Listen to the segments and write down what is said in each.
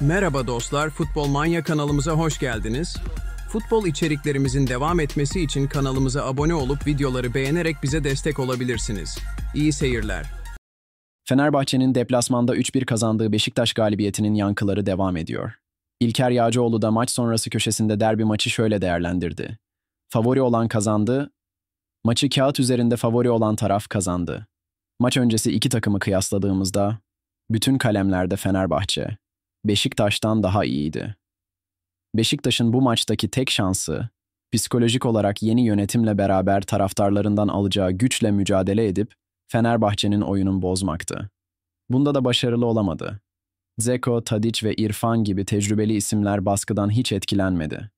Merhaba dostlar, Futbol Manya kanalımıza hoş geldiniz. Futbol içeriklerimizin devam etmesi için kanalımıza abone olup videoları beğenerek bize destek olabilirsiniz. İyi seyirler. Fenerbahçe'nin deplasmanda 3-1 kazandığı Beşiktaş galibiyetinin yankıları devam ediyor. İlker Yağcıoğlu da maç sonrası köşesinde derbi maçı şöyle değerlendirdi. Favori olan kazandı, maçı kağıt üzerinde favori olan taraf kazandı. Maç öncesi iki takımı kıyasladığımızda bütün kalemlerde Fenerbahçe, Beşiktaş'tan daha iyiydi. Beşiktaş'ın bu maçtaki tek şansı psikolojik olarak yeni yönetimle beraber taraftarlarından alacağı güçle mücadele edip Fenerbahçe'nin oyunun bozmaktı. Bunda da başarılı olamadı. Zeko, Tadic ve İrfan gibi tecrübeli isimler baskıdan hiç etkilenmedi.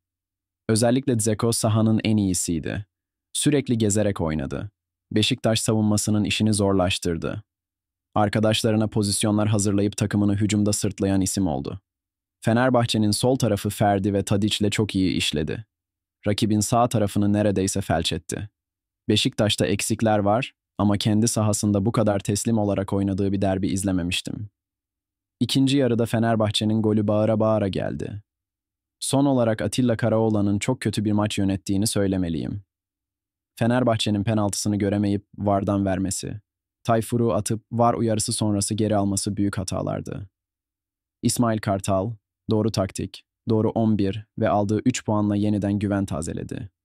Özellikle Zeko sahanın en iyisiydi. Sürekli gezerek oynadı. Beşiktaş savunmasının işini zorlaştırdı. Arkadaşlarına pozisyonlar hazırlayıp takımını hücumda sırtlayan isim oldu. Fenerbahçe'nin sol tarafı Ferdi ve ile çok iyi işledi. Rakibin sağ tarafını neredeyse felç etti. Beşiktaş'ta eksikler var ama kendi sahasında bu kadar teslim olarak oynadığı bir derbi izlememiştim. İkinci yarıda Fenerbahçe'nin golü bağıra bağıra geldi. Son olarak Atilla Karaoğlan'ın çok kötü bir maç yönettiğini söylemeliyim. Fenerbahçe'nin penaltısını göremeyip vardan vermesi. Tayfur'u atıp var uyarısı sonrası geri alması büyük hatalardı. İsmail Kartal, doğru taktik, doğru 11 ve aldığı 3 puanla yeniden güven tazeledi.